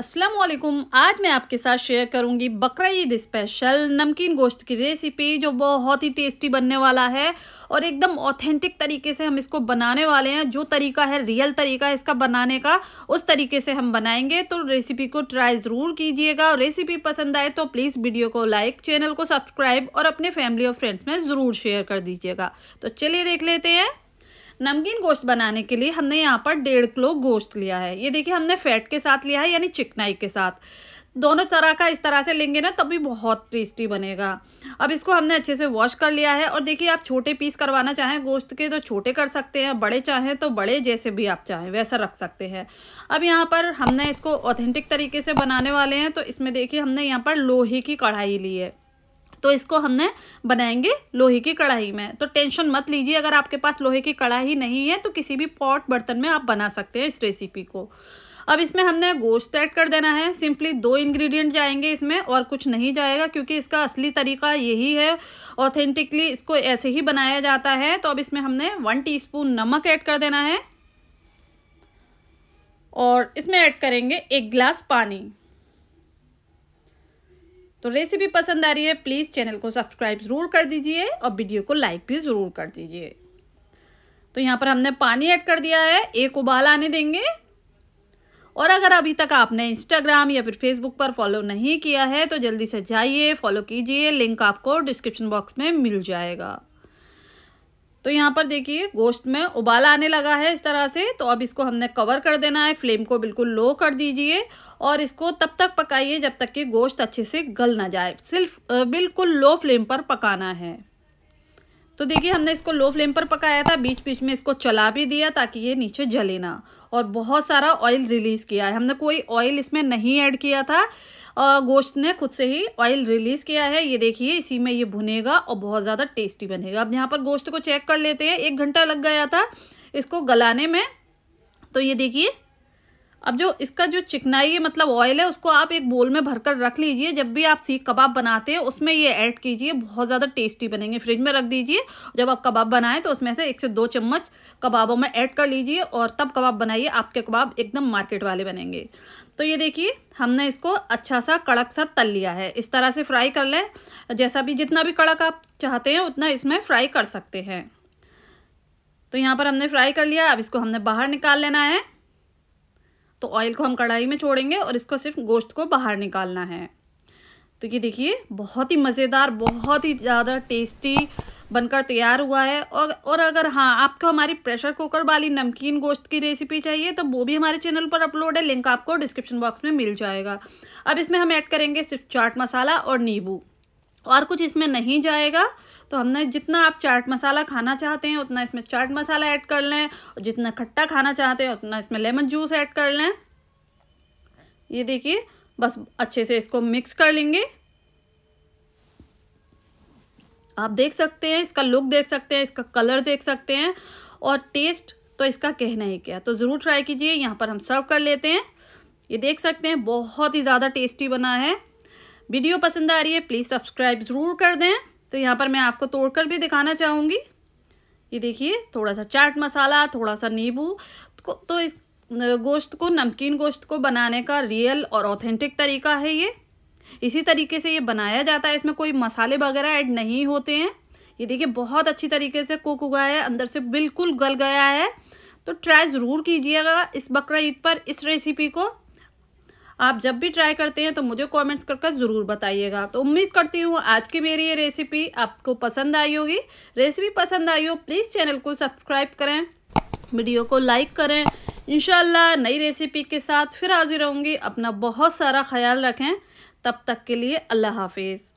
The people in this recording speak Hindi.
अस्सलाम वालेकुम आज मैं आपके साथ शेयर करूंगी बकरा ईद स्पेशल नमकीन गोश्त की रेसिपी जो बहुत ही टेस्टी बनने वाला है और एकदम ऑथेंटिक तरीके से हम इसको बनाने वाले हैं जो तरीका है रियल तरीका है इसका बनाने का उस तरीके से हम बनाएंगे तो रेसिपी को ट्राई ज़रूर कीजिएगा और रेसिपी पसंद आए तो प्लीज़ वीडियो को लाइक चैनल को सब्सक्राइब और अपने फैमिली और फ्रेंड्स में ज़रूर शेयर कर दीजिएगा तो चलिए देख लेते हैं नमकीन गोश्त बनाने के लिए हमने यहाँ पर डेढ़ किलो गोश्त लिया है ये देखिए हमने फैट के साथ लिया है यानी चिकनाई के साथ दोनों तरह का इस तरह से लेंगे ना तभी बहुत टेस्टी बनेगा अब इसको हमने अच्छे से वॉश कर लिया है और देखिए आप छोटे पीस करवाना चाहें गोश्त के तो छोटे कर सकते हैं बड़े चाहें तो बड़े जैसे भी आप चाहें वैसा रख सकते हैं अब यहाँ पर हमने इसको ऑथेंटिक तरीके से बनाने वाले हैं तो इसमें देखिए हमने यहाँ पर लोहे की कढ़ाई ली है तो इसको हमने बनाएंगे लोहे की कढ़ाई में तो टेंशन मत लीजिए अगर आपके पास लोहे की कढ़ाई नहीं है तो किसी भी पॉट बर्तन में आप बना सकते हैं इस रेसिपी को अब इसमें हमने गोश्त ऐड कर देना है सिंपली दो इंग्रेडिएंट जाएंगे इसमें और कुछ नहीं जाएगा क्योंकि इसका असली तरीका यही है ऑथेंटिकली इसको ऐसे ही बनाया जाता है तो अब इसमें हमने वन टीस्पून नमक ऐड कर देना है और इसमें ऐड करेंगे एक गिलास पानी तो रेसिपी पसंद आ रही है प्लीज़ चैनल को सब्सक्राइब ज़रूर कर दीजिए और वीडियो को लाइक भी ज़रूर कर दीजिए तो यहाँ पर हमने पानी ऐड कर दिया है एक उबाल आने देंगे और अगर अभी तक आपने इंस्टाग्राम या फिर फेसबुक पर फॉलो नहीं किया है तो जल्दी से जाइए फॉलो कीजिए लिंक आपको डिस्क्रिप्शन बॉक्स में मिल जाएगा तो यहाँ पर देखिए गोश्त में उबाला आने लगा है इस तरह से तो अब इसको हमने कवर कर देना है फ्लेम को बिल्कुल लो कर दीजिए और इसको तब तक पकाइए जब तक कि गोश्त अच्छे से गल ना जाए सिर्फ बिल्कुल लो फ्लेम पर पकाना है तो देखिए हमने इसको लो फ्लेम पर पकाया था बीच बीच में इसको चला भी दिया ताकि ये नीचे जले ना और बहुत सारा ऑयल रिलीज़ किया है हमने कोई ऑयल इसमें नहीं ऐड किया था गोश्त ने खुद से ही ऑयल रिलीज़ किया है ये देखिए इसी में ये भुनेगा और बहुत ज़्यादा टेस्टी बनेगा अब यहाँ पर गोश्त को चेक कर लेते हैं एक घंटा लग गया था इसको गलाने में तो ये देखिए अब जो इसका जो चिकनाई मतलब ऑयल है उसको आप एक बोल में भरकर रख लीजिए जब भी आप सीख कबाब बनाते हैं उसमें ये ऐड कीजिए बहुत ज़्यादा टेस्टी बनेंगे फ्रिज में रख दीजिए जब आप कबाब बनाएं तो उसमें से एक से दो चम्मच कबाबों में ऐड कर लीजिए और तब कबाब बनाइए आपके कबाब एकदम मार्केट वाले बनेंगे तो ये देखिए हमने इसको अच्छा सा कड़क सा तल लिया है इस तरह से फ्राई कर लें जैसा भी जितना भी कड़क आप चाहते हैं उतना इसमें फ्राई कर सकते हैं तो यहाँ पर हमने फ्राई कर लिया अब इसको हमने बाहर निकाल लेना है तो ऑयल को हम कढ़ाई में छोड़ेंगे और इसको सिर्फ गोश्त को बाहर निकालना है तो ये देखिए बहुत ही मज़ेदार बहुत ही ज़्यादा टेस्टी बनकर तैयार हुआ है और और अगर हाँ आपको हमारी प्रेशर कुकर वाली नमकीन गोश्त की रेसिपी चाहिए तो वो भी हमारे चैनल पर अपलोड है लिंक आपको डिस्क्रिप्शन बॉक्स में मिल जाएगा अब इसमें हम ऐड करेंगे सिर्फ चाट मसाला और नींबू और कुछ इसमें नहीं जाएगा तो हमने जितना आप चाट मसाला खाना चाहते हैं उतना इसमें चाट मसाला ऐड कर लें और जितना खट्टा खाना चाहते हैं उतना इसमें लेमन जूस ऐड कर लें ये देखिए बस अच्छे से इसको मिक्स कर लेंगे आप देख सकते हैं इसका लुक देख सकते हैं इसका कलर देख सकते हैं और टेस्ट तो इसका कहना ही क्या तो ज़रूर ट्राई कीजिए यहाँ पर हम सर्व कर लेते हैं ये देख सकते हैं बहुत ही ज़्यादा टेस्टी बना है वीडियो पसंद आ रही है प्लीज़ सब्सक्राइब ज़रूर कर दें तो यहाँ पर मैं आपको तोड़कर भी दिखाना चाहूँगी ये देखिए थोड़ा सा चाट मसाला थोड़ा सा नींबू तो इस गोश्त को नमकीन गोश्त को बनाने का रियल और ऑथेंटिक तरीका है ये इसी तरीके से ये बनाया जाता है इसमें कोई मसाले वगैरह ऐड नहीं होते हैं ये देखिए बहुत अच्छी तरीके से कुक हुआ है अंदर से बिल्कुल गल गया है तो ट्राई ज़रूर कीजिएगा इस बकरा ईद पर इस रेसिपी को आप जब भी ट्राई करते हैं तो मुझे कमेंट्स करके कर ज़रूर बताइएगा तो उम्मीद करती हूँ आज की मेरी ये रेसिपी आपको पसंद आई होगी रेसिपी पसंद आई हो प्लीज़ चैनल को सब्सक्राइब करें वीडियो को लाइक करें इनशाला नई रेसिपी के साथ फिर हाजिर होंगी अपना बहुत सारा ख्याल रखें तब तक के लिए अल्लाह हाफिज़